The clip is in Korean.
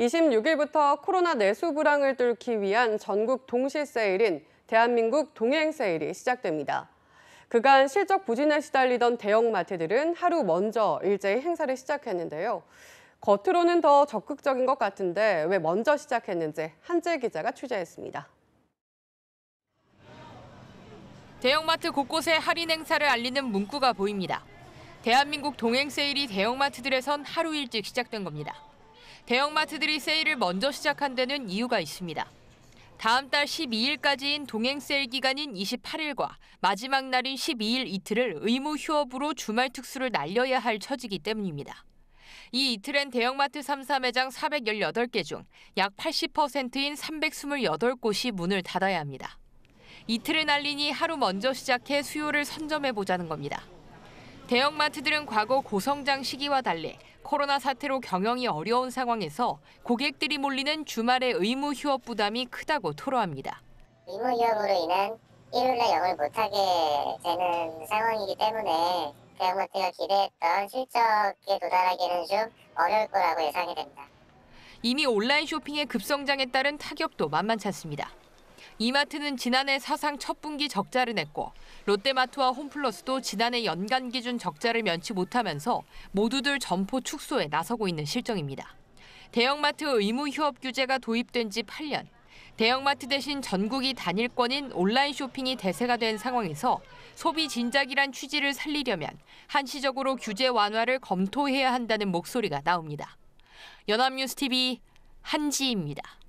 26일부터 코로나 내수 불황을 뚫기 위한 전국 동시 세일인 대한민국 동행 세일이 시작됩니다. 그간 실적 부진에 시달리던 대형 마트들은 하루 먼저 일제히 행사를 시작했는데요. 겉으로는 더 적극적인 것 같은데 왜 먼저 시작했는지 한재 기자가 취재했습니다. 대형마트 곳곳에 할인 행사를 알리는 문구가 보입니다. 대한민국 동행 세일이 대형마트들에선 하루 일찍 시작된 겁니다. 대형마트들이 세일을 먼저 시작한 데는 이유가 있습니다. 다음 달 12일까지인 동행 세일 기간인 28일과 마지막 날인 12일 이틀을 의무 휴업으로 주말 특수를 날려야 할 처지기 때문입니다. 이 이틀엔 대형마트 3사 매장 418개 중 약 80%인 328곳이 문을 닫아야 합니다. 이틀을 날리니 하루 먼저 시작해 수요를 선점해 보자는 겁니다. 대형마트들은 과거 고성장 시기와 달리 코로나 사태로 경영이 어려운 상황에서 고객들이 몰리는 주말의 의무 휴업 부담이 크다고 토로합니다. 의무 휴업으로 인한 일요일날 영을 못하게 되는 상황이기 때문에 대형마트가 기대했던 실적에 도달하기는 좀 어려울 거라고 예상이 됩니다. 이미 온라인 쇼핑의 급성장에 따른 타격도 만만찮습니다. 이마트는 지난해 사상 첫 분기 적자를 냈고 롯데마트와 홈플러스도 지난해 연간 기준 적자를 면치 못하면서 모두들 점포 축소에 나서고 있는 실정입니다. 대형마트 의무 휴업 규제가 도입된 지 8년. 대형마트 대신 전국이 단일권인 온라인 쇼핑이 대세가 된 상황에서 소비 진작이란 취지를 살리려면 한시적으로 규제 완화를 검토해야 한다는 목소리가 나옵니다. 연합뉴스TV 한지입니다.